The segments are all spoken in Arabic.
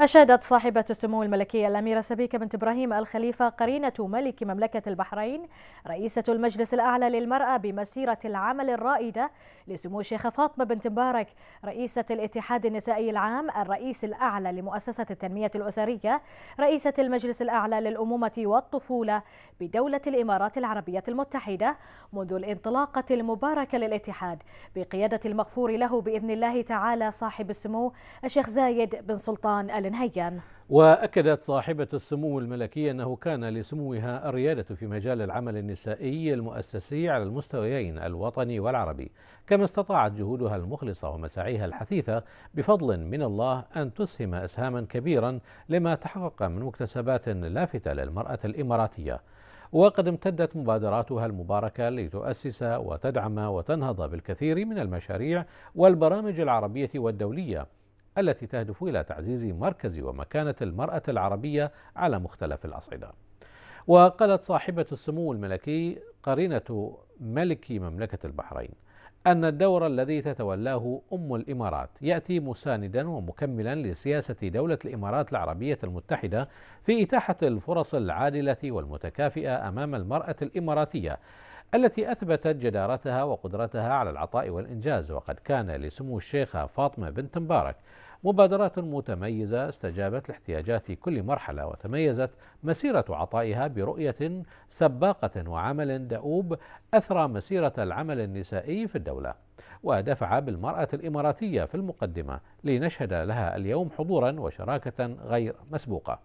أشادت صاحبة السمو الملكية الأميرة سبيكة بنت إبراهيم الخليفة قرينة ملك مملكة البحرين رئيسة المجلس الأعلى للمرأة بمسيرة العمل الرائدة لسمو الشيخة فاطمة بنت مبارك رئيسة الاتحاد النسائي العام الرئيس الأعلى لمؤسسة التنمية الأسرية رئيسة المجلس الأعلى للأمومة والطفولة بدولة الإمارات العربية المتحدة منذ الانطلاقة المباركة للاتحاد بقيادة المغفور له بإذن الله تعالى صاحب السمو الشيخ زايد بن سلطان هيان وأكدت صاحبة السمو الملكي أنه كان لسموها الريادة في مجال العمل النسائي المؤسسي على المستويين الوطني والعربي كما استطاعت جهودها المخلصة ومساعيها الحثيثة بفضل من الله أن تسهم أسهاما كبيرا لما تحقق من مكتسبات لافتة للمرأة الإماراتية وقد امتدت مبادراتها المباركة لتؤسس وتدعم وتنهض بالكثير من المشاريع والبرامج العربية والدولية التي تهدف إلى تعزيز مركز ومكانة المرأة العربية على مختلف الأصعدة وقالت صاحبة السمو الملكي قرينة ملك مملكة البحرين أن الدور الذي تتولاه أم الإمارات يأتي مساندا ومكملا لسياسة دولة الإمارات العربية المتحدة في إتاحة الفرص العادلة والمتكافئة أمام المرأة الإماراتية التي أثبتت جدارتها وقدرتها على العطاء والإنجاز وقد كان لسمو الشيخة فاطمة بنت مبارك مبادرات متميزة استجابت لاحتياجات كل مرحلة وتميزت مسيرة عطائها برؤية سباقة وعمل دؤوب أثرى مسيرة العمل النسائي في الدولة ودفع بالمرأة الإماراتية في المقدمة لنشهد لها اليوم حضورا وشراكة غير مسبوقة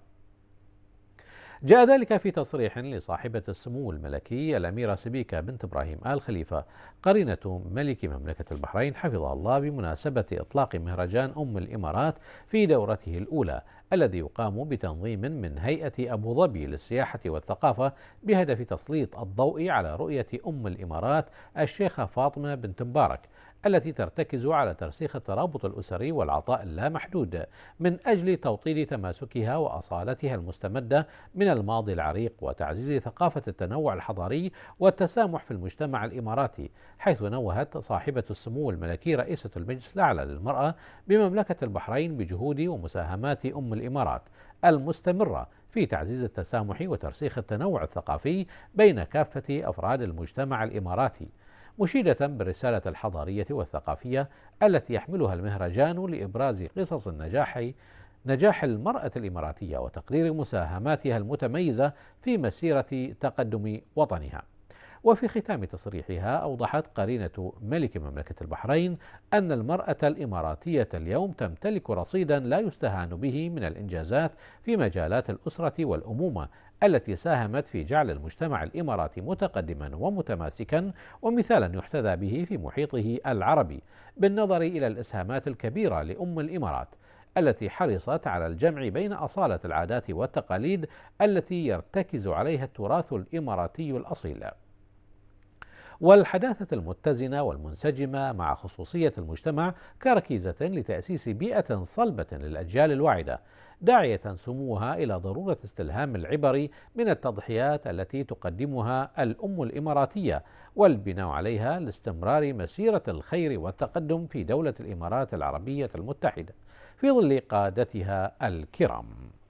جاء ذلك في تصريح لصاحبة السمو الملكي الأميرة سبيكة بنت إبراهيم آل خليفة قرينة ملك مملكة البحرين حفظها الله بمناسبة إطلاق مهرجان أم الإمارات في دورته الأولى الذي يقام بتنظيم من هيئة أبو ظبي للسياحة والثقافة بهدف تسليط الضوء على رؤية أم الإمارات الشيخة فاطمة بنت مبارك التي ترتكز على ترسيخ الترابط الأسري والعطاء اللامحدود من أجل توطيد تماسكها وأصالتها المستمدة من الماضي العريق وتعزيز ثقافة التنوع الحضاري والتسامح في المجتمع الإماراتي حيث نوهت صاحبة السمو الملكي رئيسة المجلس الأعلى للمرأة بمملكة البحرين بجهود ومساهمات أم الإمارات المستمرة في تعزيز التسامح وترسيخ التنوع الثقافي بين كافة أفراد المجتمع الإماراتي مشيدة بالرسالة الحضارية والثقافية التي يحملها المهرجان لإبراز قصص النجاح نجاح المرأة الإماراتية وتقرير مساهماتها المتميزة في مسيرة تقدم وطنها. وفي ختام تصريحها أوضحت قرينة ملك مملكة البحرين أن المرأة الإماراتية اليوم تمتلك رصيدا لا يستهان به من الإنجازات في مجالات الأسرة والأمومة التي ساهمت في جعل المجتمع الاماراتي متقدما ومتماسكا ومثالا يحتذى به في محيطه العربي بالنظر الى الاسهامات الكبيره لام الامارات التي حرصت على الجمع بين اصاله العادات والتقاليد التي يرتكز عليها التراث الاماراتي الاصيل والحداثة المتزنة والمنسجمة مع خصوصية المجتمع كركيزة لتأسيس بيئة صلبة للأجيال الواعدة داعية سموها إلى ضرورة استلهام العبر من التضحيات التي تقدمها الأم الإماراتية والبناء عليها لاستمرار مسيرة الخير والتقدم في دولة الإمارات العربية المتحدة في ظل قادتها الكرام